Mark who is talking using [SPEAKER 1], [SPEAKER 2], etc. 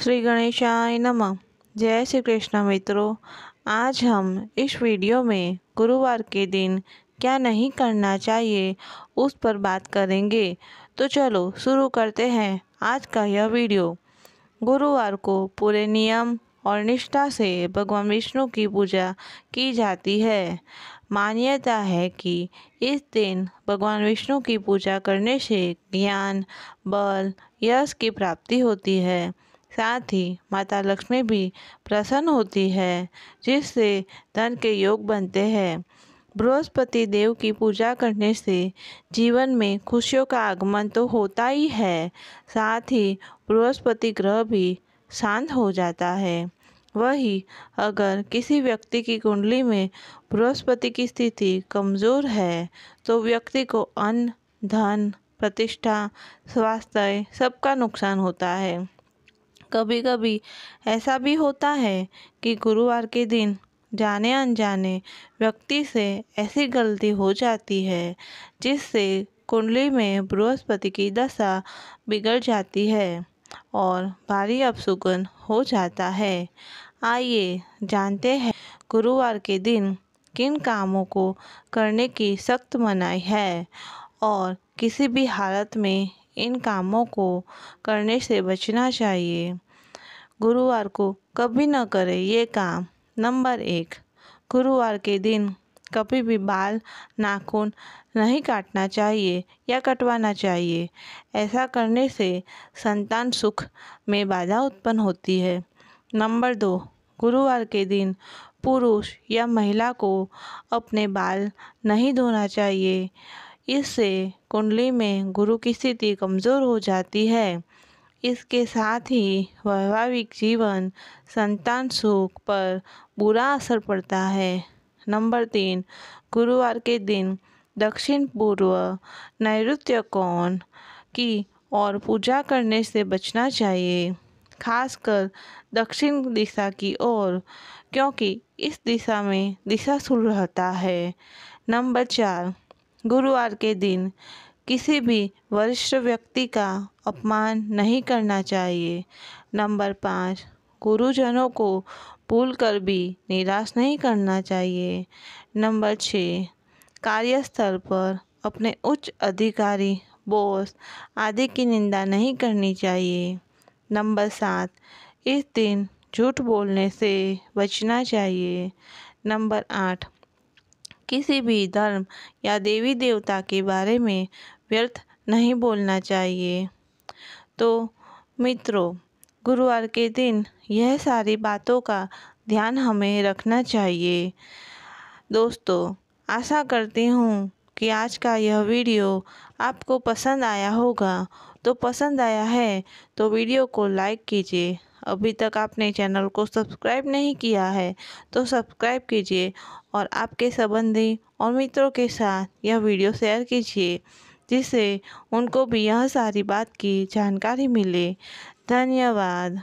[SPEAKER 1] श्री गणेशाय नमः जय श्री कृष्ण मित्रों आज हम इस वीडियो में गुरुवार के दिन क्या नहीं करना चाहिए उस पर बात करेंगे तो चलो शुरू करते हैं आज का यह वीडियो गुरुवार को पूरे नियम और निष्ठा से भगवान विष्णु की पूजा की जाती है मान्यता है कि इस दिन भगवान विष्णु की पूजा करने से ज्ञान बल यश की प्राप्ति होती है साथ ही माता लक्ष्मी भी प्रसन्न होती है जिससे धन के योग बनते हैं बृहस्पति देव की पूजा करने से जीवन में खुशियों का आगमन तो होता ही है साथ ही बृहस्पति ग्रह भी शांत हो जाता है वही अगर किसी व्यक्ति की कुंडली में बृहस्पति की स्थिति कमज़ोर है तो व्यक्ति को अन्न धन प्रतिष्ठा स्वास्थ्य सबका नुकसान होता है कभी कभी ऐसा भी होता है कि गुरुवार के दिन जाने अनजाने व्यक्ति से ऐसी गलती हो जाती है जिससे कुंडली में बृहस्पति की दशा बिगड़ जाती है और भारी अपसुगन हो जाता है आइए जानते हैं गुरुवार के दिन किन कामों को करने की सख्त मनाही है और किसी भी हालत में इन कामों को करने से बचना चाहिए गुरुवार को कभी न करें ये काम नंबर एक गुरुवार के दिन कभी भी बाल नाखून नहीं काटना चाहिए या कटवाना चाहिए ऐसा करने से संतान सुख में बाधा उत्पन्न होती है नंबर दो गुरुवार के दिन पुरुष या महिला को अपने बाल नहीं धोना चाहिए इससे कुंडली में गुरु की स्थिति कमज़ोर हो जाती है इसके साथ ही वैवाहिक जीवन संतान सुख पर बुरा असर पड़ता है नंबर तीन गुरुवार के दिन दक्षिण पूर्व नैत्य कौन की और पूजा करने से बचना चाहिए खासकर दक्षिण दिशा की ओर क्योंकि इस दिशा में दिशा सुल रहता है नंबर चार गुरुवार के दिन किसी भी वरिष्ठ व्यक्ति का अपमान नहीं करना चाहिए नंबर पाँच गुरुजनों को भूल कर भी निराश नहीं करना चाहिए नंबर छः कार्यस्थल पर अपने उच्च अधिकारी बॉस आदि की निंदा नहीं करनी चाहिए नंबर सात इस दिन झूठ बोलने से बचना चाहिए नंबर आठ किसी भी धर्म या देवी देवता के बारे में व्यर्थ नहीं बोलना चाहिए तो मित्रों गुरुवार के दिन यह सारी बातों का ध्यान हमें रखना चाहिए दोस्तों आशा करती हूँ कि आज का यह वीडियो आपको पसंद आया होगा तो पसंद आया है तो वीडियो को लाइक कीजिए अभी तक आपने चैनल को सब्सक्राइब नहीं किया है तो सब्सक्राइब कीजिए और आपके संबंधी और मित्रों के साथ यह वीडियो शेयर कीजिए जिससे उनको भी यह सारी बात की जानकारी मिले धन्यवाद